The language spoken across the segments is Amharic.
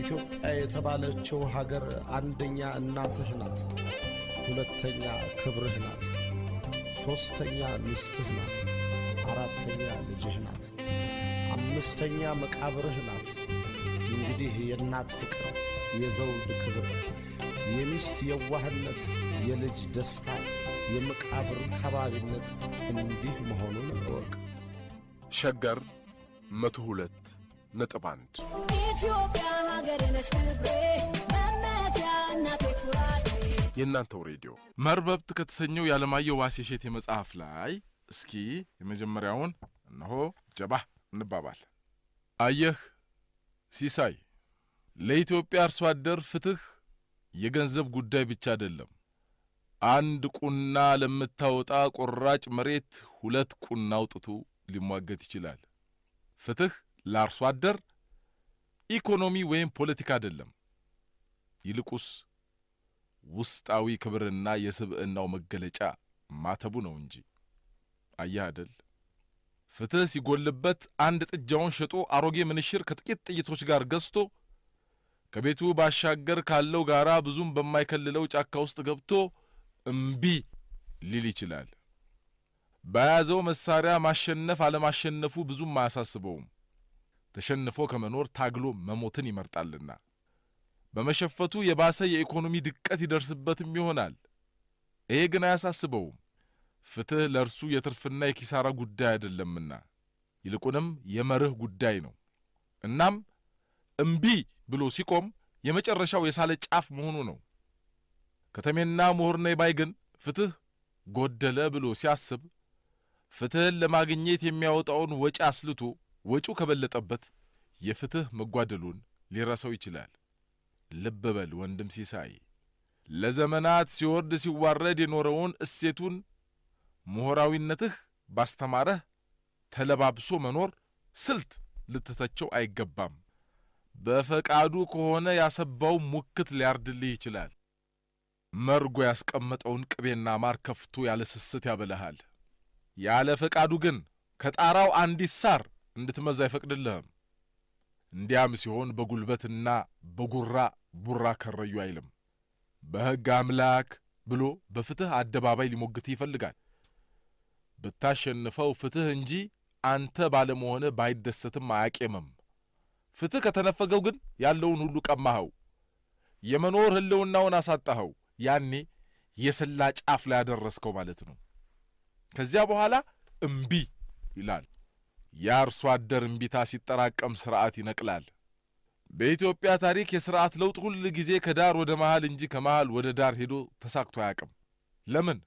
ኢትዮጵያ የተባለችው ሀገር አንደኛ እናትህ ናት፣ ሁለተኛ ክብርህ ናት፣ ሦስተኛ ሚስትህ ናት፣ አራተኛ ልጅህ ናት፣ አምስተኛ መቃብርህ ናት። እንግዲህ የእናት ፍቅር፣ የዘውድ ክብር፣ የሚስት የዋህነት፣ የልጅ ደስታ፣ የመቃብር ከባቢነት እንዲህ መሆኑን እወቅ። ሸገር መቶ ሁለት ነጥብ አንድ ኢትዮጵያ ሀገሬ ክብሬ መመኪያ እናቴ ኩራቴ የእናንተው ሬዲዮ መርበብት ከተሰኘው የዓለማየሁ ዋሴ እሸቴ መጽሐፍ ላይ እስኪ የመጀመሪያውን እነሆ ጀባ እንባባል። አየህ ሲሳይ፣ ለኢትዮጵያ አርሶ አደር ፍትህ የገንዘብ ጉዳይ ብቻ አይደለም። አንድ ቁና ለምታወጣ ቆራጭ መሬት ሁለት ቁና አውጥቶ ሊሟገት ይችላል። ፍትህ ለአርሶ አደር ኢኮኖሚ ወይም ፖለቲካ አይደለም፣ ይልቁስ ውስጣዊ ክብርና የስብዕናው መገለጫ ማተቡ ነው እንጂ። አየህ አደል? ፍትሕ ሲጎልበት አንድ ጥጃውን ሸጦ አሮጌ ምንሽር ከጥቂት ጥይቶች ጋር ገዝቶ ከቤቱ ባሻገር ካለው ጋራ ብዙም በማይከልለው ጫካ ውስጥ ገብቶ እምቢ ሊል ይችላል። በያዘው መሳሪያ ማሸነፍ አለማሸነፉ ብዙም አያሳስበውም። ተሸንፎ ከመኖር ታግሎ መሞትን ይመርጣልና በመሸፈቱ የባሰ የኢኮኖሚ ድቀት ይደርስበትም ይሆናል። ይሄ ግን አያሳስበውም። ፍትሕ ለእርሱ የትርፍና የኪሳራ ጉዳይ አይደለምና ይልቁንም የመርህ ጉዳይ ነው። እናም እምቢ ብሎ ሲቆም የመጨረሻው የሳለ ጫፍ መሆኑ ነው። ከተሜና ምሁርና ባይ ግን ፍትሕ ጎደለ ብሎ ሲያስብ ፍትሕን ለማግኘት የሚያወጣውን ወጪ አስልቶ ወጪው ከበለጠበት የፍትህ መጓደሉን ሊረሳው ይችላል። ልብ በል ወንድም ሲሳይ፣ ለዘመናት ሲወርድ ሲዋረድ የኖረውን እሴቱን ምሁራዊነትህ ባስተማረህ ተለባብሶ መኖር ስልት ልትተቸው አይገባም። በፈቃዱ ከሆነ ያሰባው ሙክት ሊያርድልህ ይችላል። መርጎ ያስቀመጠውን ቅቤና ማር ከፍቶ ያለ ስስት ያበላሃል። ያለ ፈቃዱ ግን ከጣራው አንዲት ሳር እንድትመዛ አይፈቅድልህም። እንዲያም ሲሆን በጉልበትና በጉራ ቡራ ከረዩ አይልም። በሕግ አምላክ ብሎ በፍትህ አደባባይ ሊሞግትህ ይፈልጋል። ብታሸንፈው ፍትህ እንጂ አንተ ባለመሆነ ባይደሰትም አያቄምም። ፍትህ ከተነፈገው ግን ያለውን ሁሉ ቀማኸው፣ የመኖር ህልውናውን አሳጣኸው። ያኔ የሰላ ጫፍ ላይ ያደረስከው ማለት ነው። ከዚያ በኋላ እምቢ ይላል። የአርሶ አደር እምቢታ ሲጠራቀም ስርዓት ይነቅላል። በኢትዮጵያ ታሪክ የስርዓት ለውጥ ሁል ጊዜ ከዳር ወደ መሃል እንጂ ከመሃል ወደ ዳር ሄዶ ተሳክቶ አያቅም። ለምን?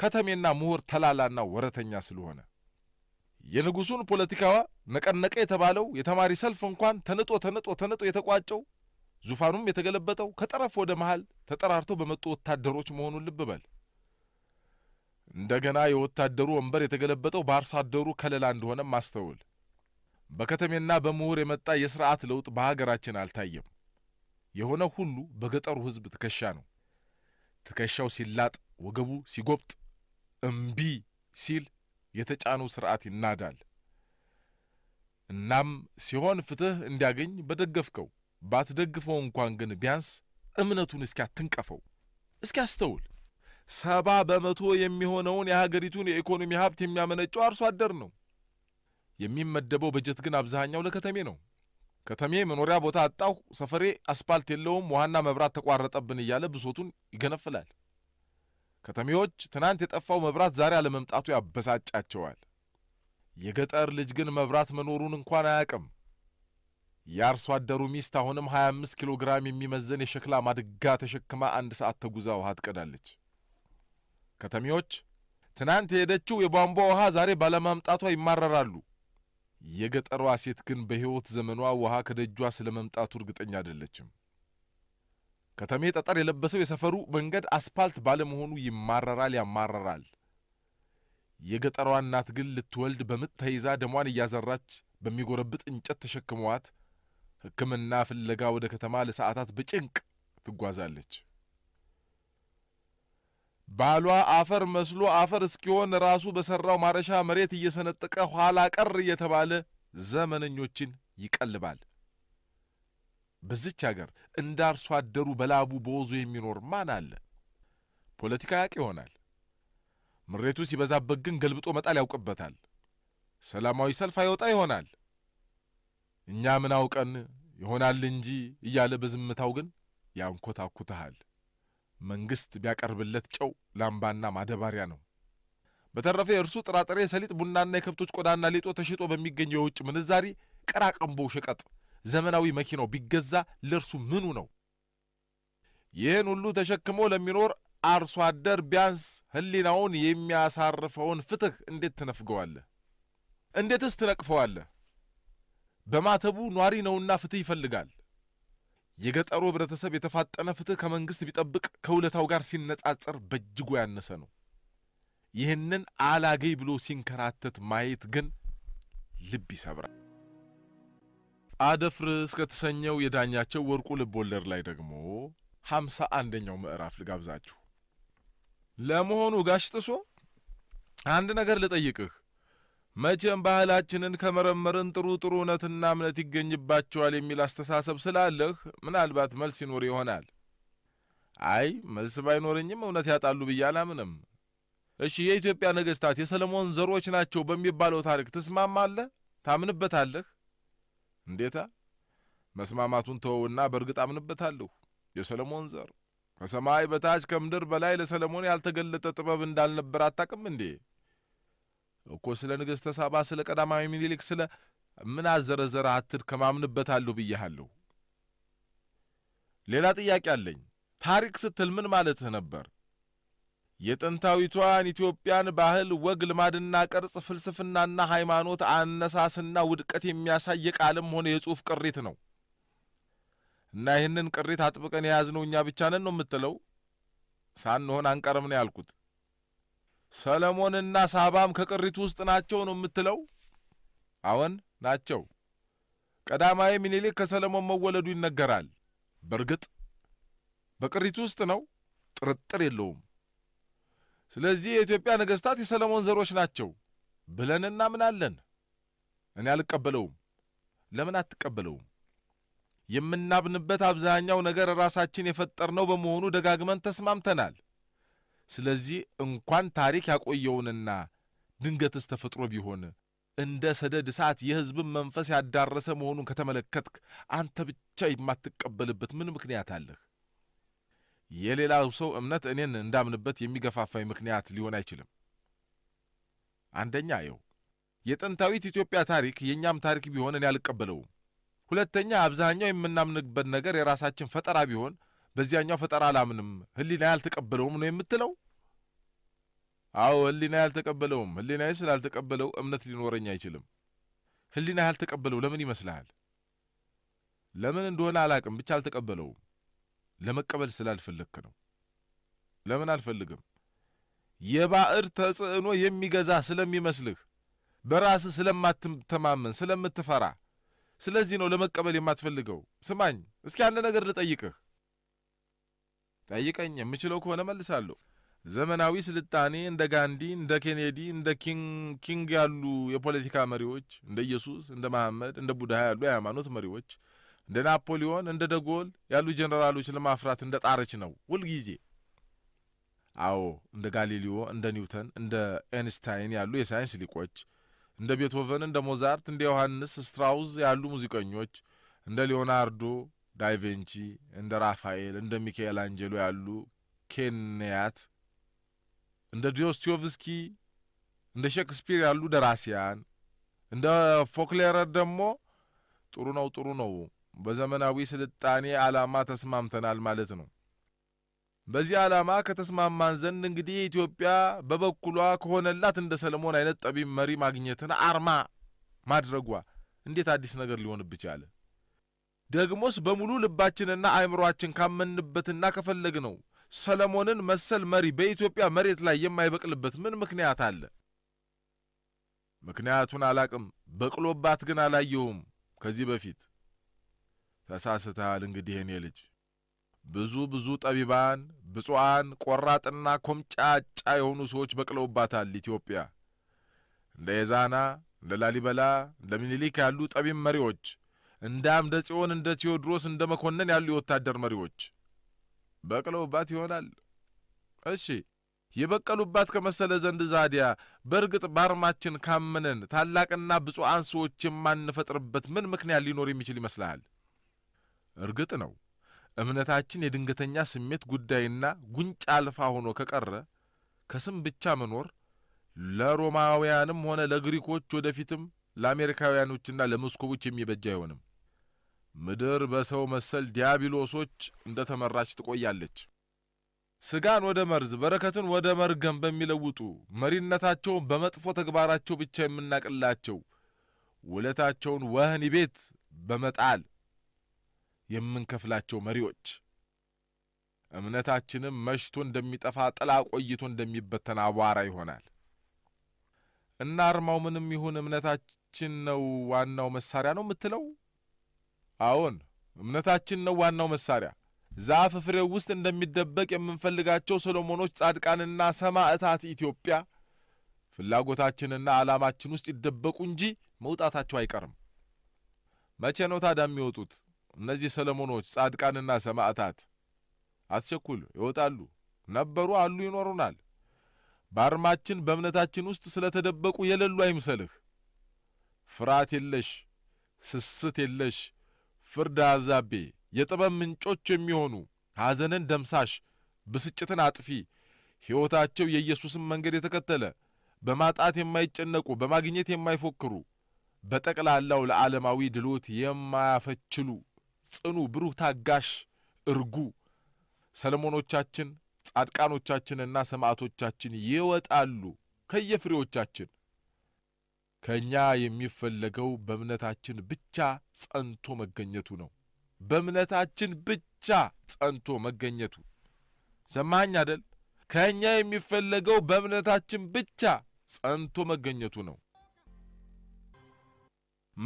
ከተሜና ምሁር ተላላና ወረተኛ ስለሆነ። የንጉሱን ፖለቲካዋ ነቀነቀ የተባለው የተማሪ ሰልፍ እንኳን ተንጦ ተንጦ ተንጦ የተቋጨው ዙፋኑም የተገለበጠው ከጠረፍ ወደ መሃል ተጠራርተው በመጡ ወታደሮች መሆኑን ልብ በል። እንደገና የወታደሩ ወንበር የተገለበጠው በአርሶ አደሩ ከለላ እንደሆነም አስተውል። በከተሜና በምሁር የመጣ የሥርዓት ለውጥ በሀገራችን አልታየም። የሆነ ሁሉ በገጠሩ ሕዝብ ትከሻ ነው። ትከሻው ሲላጥ፣ ወገቡ ሲጎብጥ፣ እምቢ ሲል የተጫኑ ሥርዓት ይናዳል። እናም ሲሆን ፍትሕ እንዲያገኝ በደገፍከው፣ ባትደግፈው እንኳን ግን ቢያንስ እምነቱን እስኪ አትንቀፈው፣ ሰባ በመቶ የሚሆነውን የሀገሪቱን የኢኮኖሚ ሀብት የሚያመነጨው አርሶ አደር ነው። የሚመደበው በጀት ግን አብዛኛው ለከተሜ ነው። ከተሜ መኖሪያ ቦታ አጣሁ፣ ሰፈሬ አስፓልት የለውም፣ ውሃና መብራት ተቋረጠብን እያለ ብሶቱን ይገነፍላል። ከተሜዎች ትናንት የጠፋው መብራት ዛሬ አለመምጣቱ ያበሳጫቸዋል። የገጠር ልጅ ግን መብራት መኖሩን እንኳን አያቅም። የአርሶ አደሩ ሚስት አሁንም 25 ኪሎ ግራም የሚመዘን የሸክላ ማድጋ ተሸክማ አንድ ሰዓት ተጉዛ ውሃ ትቀዳለች። ከተሜዎች ትናንት የሄደችው የቧንቧ ውሃ ዛሬ ባለማምጣቷ ይማረራሉ። የገጠሯ ሴት ግን በሕይወት ዘመኗ ውሃ ከደጇ ስለ መምጣቱ እርግጠኛ አይደለችም። ከተሜ ጠጠር የለበሰው የሰፈሩ መንገድ አስፓልት ባለመሆኑ ይማረራል፣ ያማረራል። የገጠሯ እናት ግን ልትወልድ በምጥ ተይዛ ደሟን እያዘራች በሚጎረብጥ እንጨት ተሸክመዋት ሕክምና ፍለጋ ወደ ከተማ ለሰዓታት በጭንቅ ትጓዛለች። ባሏ አፈር መስሎ አፈር እስኪሆን ራሱ በሠራው ማረሻ መሬት እየሰነጠቀ ኋላ ቀር እየተባለ ዘመነኞችን ይቀልባል። በዚች አገር እንደ አርሶ አደሩ በላቡ በወዙ የሚኖር ማን አለ? ፖለቲካ ያቅ ይሆናል። ምሬቱ ሲበዛበት ግን ገልብጦ መጣል ያውቅበታል። ሰላማዊ ሰልፍ አይወጣ ይሆናል። እኛ ምን አውቀን ይሆናል እንጂ እያለ በዝምታው ግን ያንኮታኩትሃል። መንግሥት ቢያቀርብለት ጨው ላምባና ማደባሪያ ነው። በተረፈ የእርሱ ጥራጥሬ፣ ሰሊጥ፣ ቡናና የከብቶች ቆዳና ሌጦ ተሽጦ በሚገኘው የውጭ ምንዛሪ ቀራቀምቦው ሸቀጥ፣ ዘመናዊ መኪናው ቢገዛ ለእርሱ ምኑ ነው? ይህን ሁሉ ተሸክሞ ለሚኖር አርሶ አደር ቢያንስ ሕሊናውን የሚያሳርፈውን ፍትሕ እንዴት ትነፍገዋለህ? እንዴትስ ትነቅፈዋለህ? በማተቡ ኗሪ ነውና ፍትሕ ይፈልጋል። የገጠሩ ህብረተሰብ የተፋጠነ ፍትህ ከመንግስት ቢጠብቅ ከውለታው ጋር ሲነጻጸር በእጅጉ ያነሰ ነው። ይህንን አላገኝ ብሎ ሲንከራተት ማየት ግን ልብ ይሰብራል። አደፍርስ ከተሰኘው የዳኛቸው ወርቁ ልብ ወለድ ላይ ደግሞ ሀምሳ አንደኛው ምዕራፍ ልጋብዛችሁ። ለመሆኑ ጋሽ ጥሶ አንድ ነገር ልጠይቅህ መቼም ባህላችንን ከመረመርን ጥሩ ጥሩ እውነትና እምነት ይገኝባቸዋል የሚል አስተሳሰብ ስላለህ ምናልባት መልስ ይኖር ይሆናል። አይ መልስ ባይኖረኝም እውነት ያጣሉ ብዬ አላምንም። እሺ የኢትዮጵያ ነገሥታት የሰለሞን ዘሮች ናቸው በሚባለው ታሪክ ትስማማለህ? ታምንበታለህ? እንዴታ መስማማቱን ተወውና በእርግጥ አምንበታለሁ። የሰለሞን ዘር ከሰማይ በታች ከምድር በላይ ለሰለሞን ያልተገለጠ ጥበብ እንዳልነበር አታቅም እንዴ? እኮ ስለ ንግሥተ ሳባ ስለ ቀዳማዊ ምኒልክ ስለ ምን አዘረዘረ አትድ ከማምንበታለሁ ብያሃለሁ። ሌላ ጥያቄ አለኝ። ታሪክ ስትል ምን ማለትህ ነበር? የጥንታዊቷን ኢትዮጵያን ባህል፣ ወግ፣ ልማድና ቅርጽ፣ ፍልስፍናና ሃይማኖት አነሳስና ውድቀት የሚያሳይ የቃልም ሆነ የጽሑፍ ቅሪት ነው እና ይህንን ቅሪት አጥብቀን የያዝነው እኛ ብቻ ነን ነው የምትለው? ሳንሆን አንቀርም ነው ያልኩት። ሰለሞንና ሳባም ከቅሪቱ ውስጥ ናቸው ነው የምትለው? አዎን ናቸው። ቀዳማዊ ምኒልክ ከሰለሞን መወለዱ ይነገራል። በእርግጥ በቅሪቱ ውስጥ ነው፣ ጥርጥር የለውም። ስለዚህ የኢትዮጵያ ነገሥታት የሰለሞን ዘሮች ናቸው ብለን እናምናለን። እኔ አልቀበለውም። ለምን አትቀበለውም? የምናምንበት አብዛኛው ነገር ራሳችን የፈጠርነው በመሆኑ ደጋግመን ተስማምተናል። ስለዚህ እንኳን ታሪክ ያቆየውንና ድንገትስ ተፈጥሮ ቢሆን እንደ ሰደድ እሳት የሕዝብን መንፈስ ያዳረሰ መሆኑን ከተመለከትክ አንተ ብቻ የማትቀበልበት ምን ምክንያት አለህ? የሌላው ሰው እምነት እኔን እንዳምንበት የሚገፋፋኝ ምክንያት ሊሆን አይችልም። አንደኛ የው የጥንታዊት ኢትዮጵያ ታሪክ የእኛም ታሪክ ቢሆን እኔ አልቀበለውም። ሁለተኛ አብዛኛው የምናምንበት ነገር የራሳችን ፈጠራ ቢሆን በዚያኛው ፈጠራ አላምንም፣ ህሊና ያልተቀበለውም ነው የምትለው? አዎ ህሊና ያልተቀበለውም። ህሊና ስላልተቀበለው እምነት ሊኖረኝ አይችልም። ህሊና ያልተቀበለው ለምን ይመስልሃል? ለምን እንደሆነ አላቅም፣ ብቻ አልተቀበለውም። ለመቀበል ስላልፈለግክ ነው። ለምን አልፈልግም? የባዕድ ተጽዕኖ የሚገዛ ስለሚመስልህ፣ በራስህ ስለማትተማመን፣ ስለምትፈራ፣ ስለዚህ ነው ለመቀበል የማትፈልገው። ስማኝ፣ እስኪ አንድ ነገር ልጠይቅህ። ጠይቀኝ፣ የምችለው ከሆነ መልሳለሁ። ዘመናዊ ስልጣኔ እንደ ጋንዲ፣ እንደ ኬኔዲ፣ እንደ ኪንግ ያሉ የፖለቲካ መሪዎች፣ እንደ ኢየሱስ፣ እንደ መሐመድ፣ እንደ ቡድሃ ያሉ የሃይማኖት መሪዎች፣ እንደ ናፖሊዮን፣ እንደ ደጎል ያሉ ጀኔራሎች ለማፍራት እንደ ጣረች ነው ሁልጊዜ። አዎ እንደ ጋሊሊዮ፣ እንደ ኒውተን፣ እንደ ኤንስታይን ያሉ የሳይንስ ሊቆች፣ እንደ ቤትሆቨን፣ እንደ ሞዛርት፣ እንደ ዮሐንስ ስትራውዝ ያሉ ሙዚቀኞች፣ እንደ ሊዮናርዶ ዳይቬንቺ፣ እንደ ራፋኤል፣ እንደ ሚካኤል አንጀሎ ያሉ ኬንያት፣ እንደ ዶስቶቭስኪ፣ እንደ ሼክስፒር ያሉ ደራሲያን፣ እንደ ፎክሌረር ደግሞ ጥሩ ነው ጥሩ ነው በዘመናዊ ስልጣኔ ዓላማ ተስማምተናል ማለት ነው። በዚህ ዓላማ ከተስማማን ዘንድ እንግዲህ ኢትዮጵያ በበኩሏ ከሆነላት እንደ ሰለሞን አይነት ጠቢብ መሪ ማግኘትን አርማ ማድረጓ እንዴት አዲስ ነገር ሊሆንብቻለ? ደግሞስ በሙሉ ልባችንና አእምሮአችን ካመንበትና ከፈለግነው ሰለሞንን መሰል መሪ በኢትዮጵያ መሬት ላይ የማይበቅልበት ምን ምክንያት አለ? ምክንያቱን አላቅም። በቅሎባት ግን አላየሁም። ከዚህ በፊት ተሳስተሃል። እንግዲህ እኔ ልጅ ብዙ ብዙ ጠቢባን፣ ብፁዓን፣ ቆራጥና ኮምጫጫ የሆኑ ሰዎች በቅለውባታል ኢትዮጵያ። እንደ የዛና እንደ ላሊበላ እንደ ምኒልክ ያሉ ጠቢብ መሪዎች እንደ አምደ ጽዮን፣ እንደ ቴዎድሮስ፣ እንደ መኮንን ያሉ የወታደር መሪዎች በቅለውባት ይሆናል። እሺ የበቀሉባት ከመሰለ ዘንድ ዛዲያ በእርግጥ ባርማችን ካምንን ታላቅና ብፁዓን ሰዎች የማንፈጥርበት ምን ምክንያት ሊኖር የሚችል ይመስልሃል? እርግጥ ነው እምነታችን የድንገተኛ ስሜት ጉዳይና ጉንጭ አልፋ ሆኖ ከቀረ ከስም ብቻ መኖር ለሮማውያንም ሆነ ለግሪኮች ወደፊትም ለአሜሪካውያኖችና ለሞስኮቦች የሚበጅ አይሆንም። ምድር በሰው መሰል ዲያብሎሶች እንደ ተመራች ትቆያለች። ስጋን ወደ መርዝ በረከትን ወደ መርገም በሚለውጡ መሪነታቸውን በመጥፎ ተግባራቸው ብቻ የምናቅላቸው ውለታቸውን ወህኒ ቤት በመጣል የምንከፍላቸው መሪዎች እምነታችንም መሽቶ እንደሚጠፋ ጥላ ቆይቶ እንደሚበተን አቧራ ይሆናል እና አርማው ምንም ይሁን እምነታችን ነው ዋናው መሳሪያ ነው የምትለው አዎን እምነታችን ነው ዋናው መሳሪያ። ዛፍ ፍሬው ውስጥ እንደሚደበቅ የምንፈልጋቸው ሰሎሞኖች፣ ጻድቃንና ሰማዕታት ኢትዮጵያ ፍላጎታችንና ዓላማችን ውስጥ ይደበቁ እንጂ መውጣታቸው አይቀርም። መቼ ነው ታዲያ የሚወጡት እነዚህ ሰለሞኖች ጻድቃንና ሰማዕታት? አትቸኩል፣ ይወጣሉ። ነበሩ፣ አሉ፣ ይኖሩናል። በአርማችን በእምነታችን ውስጥ ስለተደበቁ የሌሉ አይምሰልህ። ፍርሃት የለሽ፣ ስስት የለሽ ፍርድ አዛቤ፣ የጥበብ ምንጮች የሚሆኑ ሐዘንን ደምሳሽ፣ ብስጭትን አጥፊ፣ ሕይወታቸው የኢየሱስን መንገድ የተከተለ በማጣት የማይጨነቁ በማግኘት የማይፎክሩ በጠቅላላው ለዓለማዊ ድሎት የማያፈችሉ ጽኑ፣ ብሩህ፣ ታጋሽ፣ እርጉ ሰለሞኖቻችን ጻድቃኖቻችንና ሰማዕቶቻችን ይወጣሉ ከየፍሬዎቻችን። ከእኛ የሚፈለገው በእምነታችን ብቻ ጸንቶ መገኘቱ ነው። በእምነታችን ብቻ ጸንቶ መገኘቱ ሰማኝ አደል? ከእኛ የሚፈለገው በእምነታችን ብቻ ጸንቶ መገኘቱ ነው።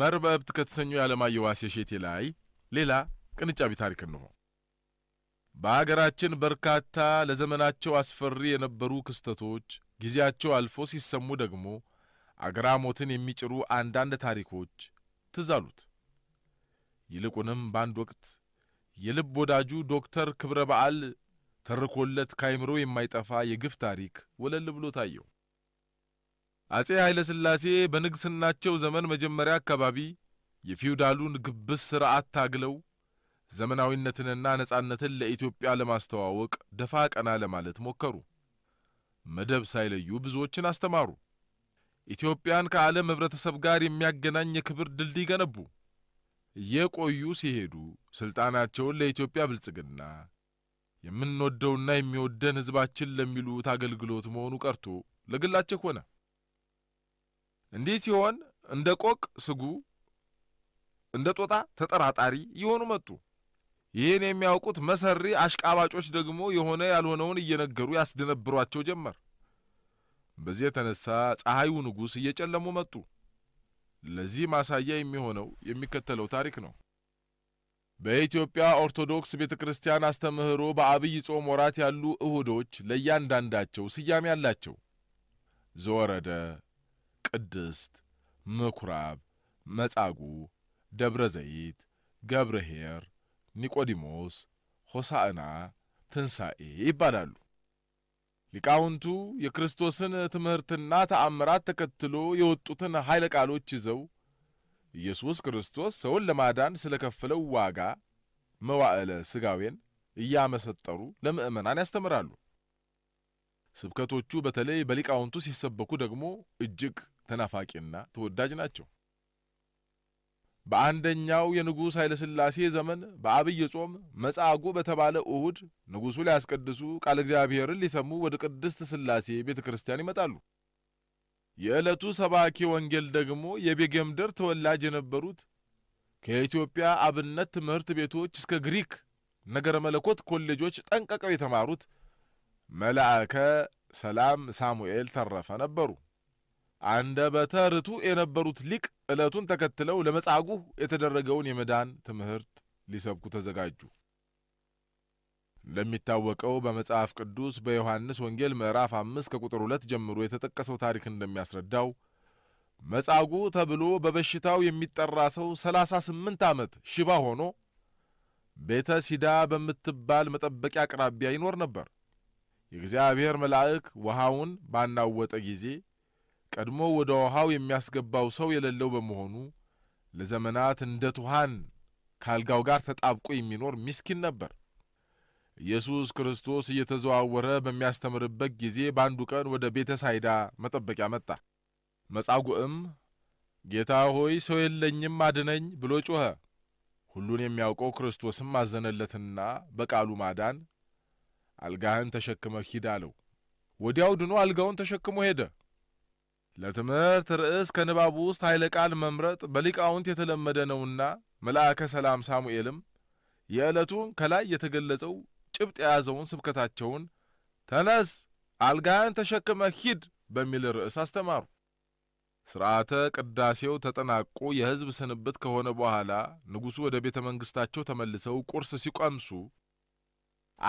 መርበብት ከተሰኘው የዓለማየሁ ዋሴ ሼቴ ላይ ሌላ ቅንጫቢ ታሪክ እንሆ። በአገራችን በርካታ ለዘመናቸው አስፈሪ የነበሩ ክስተቶች ጊዜያቸው አልፎ ሲሰሙ ደግሞ አግራሞትን የሚጭሩ አንዳንድ ታሪኮች ትዝ አሉት። ይልቁንም በአንድ ወቅት የልብ ወዳጁ ዶክተር ክብረ በዓል ተርኮለት ካይምሮ የማይጠፋ የግፍ ታሪክ ወለል ብሎ ታየው። አጼ ኃይለ ሥላሴ በንግሥናቸው ዘመን መጀመሪያ አካባቢ የፊውዳሉን ግብስ ሥርዓት ታግለው ዘመናዊነትንና ነጻነትን ለኢትዮጵያ ለማስተዋወቅ ደፋ ቀና ለማለት ሞከሩ። መደብ ሳይለዩ ብዙዎችን አስተማሩ። ኢትዮጵያን ከዓለም ኅብረተሰብ ጋር የሚያገናኝ የክብር ድልድይ ገነቡ። እየቆዩ ሲሄዱ ሥልጣናቸውን ለኢትዮጵያ ብልጽግና የምንወደውና የሚወደን ሕዝባችን ለሚሉት አገልግሎት መሆኑ ቀርቶ ለግላቸው ሆነ። እንዲህ ሲሆን እንደ ቆቅ ስጉ፣ እንደ ጦጣ ተጠራጣሪ እየሆኑ መጡ። ይህን የሚያውቁት መሰሪ አሽቃባጮች ደግሞ የሆነ ያልሆነውን እየነገሩ ያስደነብሯቸው ጀመር። በዚህ የተነሳ ፀሐዩ ንጉሥ እየጨለሙ መጡ። ለዚህ ማሳያ የሚሆነው የሚከተለው ታሪክ ነው። በኢትዮጵያ ኦርቶዶክስ ቤተ ክርስቲያን አስተምህሮ በአብይ ጾም ወራት ያሉ እሁዶች ለእያንዳንዳቸው ስያሜ አላቸው። ዘወረደ፣ ቅድስት፣ ምኩራብ፣ መጻጉ ደብረ ዘይት፣ ገብረ ኄር፣ ኒቆዲሞስ፣ ሆሳዕና፣ ትንሣኤ ይባላሉ። ሊቃውንቱ የክርስቶስን ትምህርትና ተአምራት ተከትሎ የወጡትን ኃይለ ቃሎች ይዘው ኢየሱስ ክርስቶስ ሰውን ለማዳን ስለ ከፈለው ዋጋ መዋዕለ ሥጋዌን እያመሰጠሩ ለምእመናን ያስተምራሉ። ስብከቶቹ በተለይ በሊቃውንቱ ሲሰበኩ ደግሞ እጅግ ተናፋቂና ተወዳጅ ናቸው። በአንደኛው የንጉሥ ሥላሴ ዘመን በአብይ ጾም መጻጉዕ በተባለ እሁድ ንጉሡ ሊያስቀድሱ ቃል እግዚአብሔርን ሊሰሙ ወደ ቅድስት ሥላሴ ቤተ ክርስቲያን ይመጣሉ። የዕለቱ ሰባኪ ወንጌል ደግሞ የቤጌምደር ተወላጅ የነበሩት ከኢትዮጵያ አብነት ትምህርት ቤቶች እስከ ግሪክ ነገረ መለኮት ኮሌጆች ጠንቀቀው የተማሩት መልአከ ሰላም ሳሙኤል ተረፈ ነበሩ። አንደበተ ርቱዕ የነበሩት ሊቅ ዕለቱን ተከትለው ለመጻጉዕ የተደረገውን የመዳን ትምህርት ሊሰብኩ ተዘጋጁ። እንደሚታወቀው በመጽሐፍ ቅዱስ በዮሐንስ ወንጌል ምዕራፍ አምስት ከቁጥር ሁለት ጀምሮ የተጠቀሰው ታሪክ እንደሚያስረዳው መጻጉዕ ተብሎ በበሽታው የሚጠራ ሰው ሰላሳ ስምንት ዓመት ሽባ ሆኖ ቤተ ሲዳ በምትባል መጠበቂያ አቅራቢያ ይኖር ነበር። የእግዚአብሔር መላእክ ውሃውን ባናወጠ ጊዜ ቀድሞ ወደ ውሃው የሚያስገባው ሰው የሌለው በመሆኑ ለዘመናት እንደ ትኋን ከአልጋው ጋር ተጣብቆ የሚኖር ሚስኪን ነበር። ኢየሱስ ክርስቶስ እየተዘዋወረ በሚያስተምርበት ጊዜ በአንዱ ቀን ወደ ቤተ ሳይዳ መጠበቂያ መጣ። መጻጉዕም ጌታ ሆይ ሰው የለኝም አድነኝ ብሎ ጮኸ። ሁሉን የሚያውቀው ክርስቶስም አዘነለትና በቃሉ ማዳን አልጋህን ተሸክመ ሂድ አለው። ወዲያው ድኖ አልጋውን ተሸክሞ ሄደ። ለትምህርት ርዕስ ከንባቡ ውስጥ ኃይለ ቃል መምረጥ በሊቃውንት የተለመደ ነውና መልአከ ሰላም ሳሙኤልም የዕለቱን ከላይ የተገለጸው ጭብጥ የያዘውን ስብከታቸውን ተነስ አልጋህን ተሸክመ ሂድ በሚል ርዕስ አስተማሩ። ሥርዓተ ቅዳሴው ተጠናቆ የሕዝብ ስንብት ከሆነ በኋላ ንጉሡ ወደ ቤተ መንግሥታቸው ተመልሰው ቁርስ ሲቀምሱ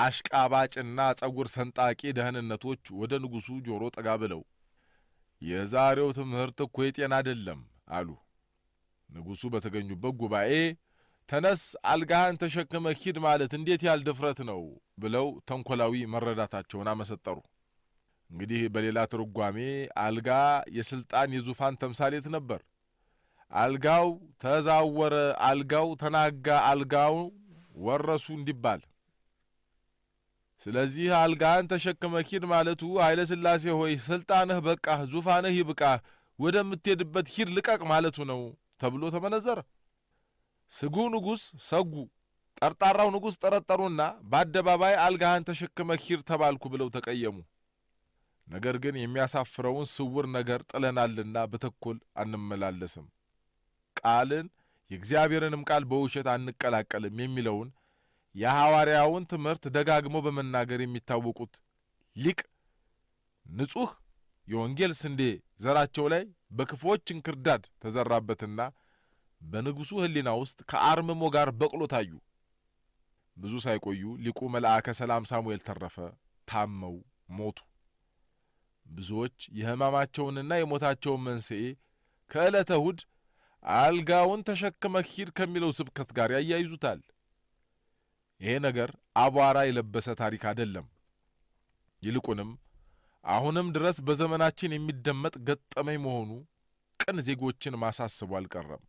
አሽቃባጭና ጸጉር ሰንጣቂ ደህንነቶች ወደ ንጉሡ ጆሮ ጠጋ ብለው የዛሬው ትምህርት እኮ የጤና አይደለም አሉ። ንጉሡ በተገኙበት ጉባኤ ተነስ አልጋህን ተሸክመ ሂድ ማለት እንዴት ያል ድፍረት ነው ብለው ተንኮላዊ መረዳታቸውን አመሰጠሩ። እንግዲህ በሌላ ትርጓሜ አልጋ የስልጣን የዙፋን ተምሳሌት ነበር። አልጋው ተዛወረ፣ አልጋው ተናጋ፣ አልጋው ወረሱ እንዲባል ስለዚህ አልጋን ተሸክመ ኪድ ማለቱ ኃይለ ሥላሴ ሆይ ሥልጣንህ በቃህ፣ ዙፋንህ ይብቃህ፣ ወደምትሄድበት ሂድ ልቀቅ ማለቱ ነው ተብሎ ተመነዘረ። ስጉ ንጉሥ ሰጉ፣ ጠርጣራው ንጉሥ ጠረጠሩና በአደባባይ አልጋህን ተሸክመ ኪድ ተባልኩ ብለው ተቀየሙ። ነገር ግን የሚያሳፍረውን ስውር ነገር ጥለናልና በተኮል አንመላለስም፣ ቃልን የእግዚአብሔርንም ቃል በውሸት አንቀላቀልም የሚለውን የሐዋርያውን ትምህርት ደጋግሞ በመናገር የሚታወቁት ሊቅ ንጹሕ የወንጌል ስንዴ ዘራቸው ላይ በክፉዎች እንክርዳድ ተዘራበትና በንጉሡ ሕሊና ውስጥ ከአርምሞ ጋር በቅሎ ታዩ። ብዙ ሳይቆዩ ሊቁ መልአከ ሰላም ሳሙኤል ተረፈ፣ ታመው ሞቱ። ብዙዎች የሕማማቸውንና የሞታቸውን መንስኤ ከዕለተ እሁድ አልጋውን ተሸክመህ ሂድ ከሚለው ስብከት ጋር ያያይዙታል። ይሄ ነገር አቧራ የለበሰ ታሪክ አይደለም። ይልቁንም አሁንም ድረስ በዘመናችን የሚደመጥ ገጠመኝ መሆኑ ቅን ዜጎችን ማሳሰቡ አልቀረም።